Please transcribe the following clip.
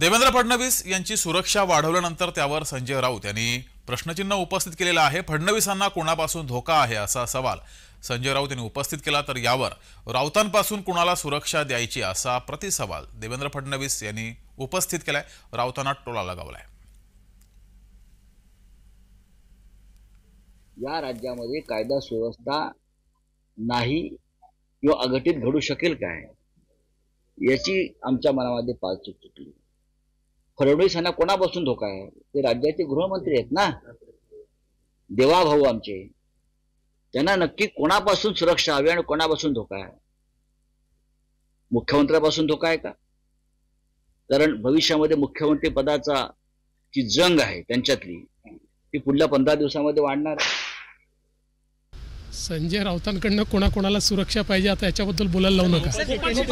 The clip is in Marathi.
देवेंद्र फडणवीस यांची सुरक्षा वाढवल्यानंतर त्यावर संजय राऊत यांनी प्रश्नचिन्ह उपस्थित केलेलं आहे फडणवीसांना कोणापासून धोका आहे असा सवाल संजय राऊत यांनी उपस्थित केला तर यावर राऊतांपासून कुणाला सुरक्षा द्यायची असा प्रतिसवाल देवेंद्र फडणवीस यांनी उपस्थित केलाय राऊतांना टोला लगावलाय या राज्यामध्ये कायदा सुव्यवस्था नाही किंवा अघटित घडू शकेल काय याची आमच्या मनामध्ये पालचूक चुकली फडणवीस यांना कोणापासून धोका आहे ते राज्याचे गृहमंत्री आहेत ना देवा भाऊ आमचे त्यांना नक्की कोणापासून सुरक्षा हवी आणि कोणापासून धोका आहे मुख्यमंत्र्यापासून धोका आहे का कारण भविष्यामध्ये मुख्यमंत्री पदाचा जी जंग आहे त्यांच्यातली ती पुढल्या पंधरा दिवसामध्ये वाढणार संजय राऊतांकडनं कोणाकोणाला सुरक्षा पाहिजे आता याच्याबद्दल बोलायला लावू नका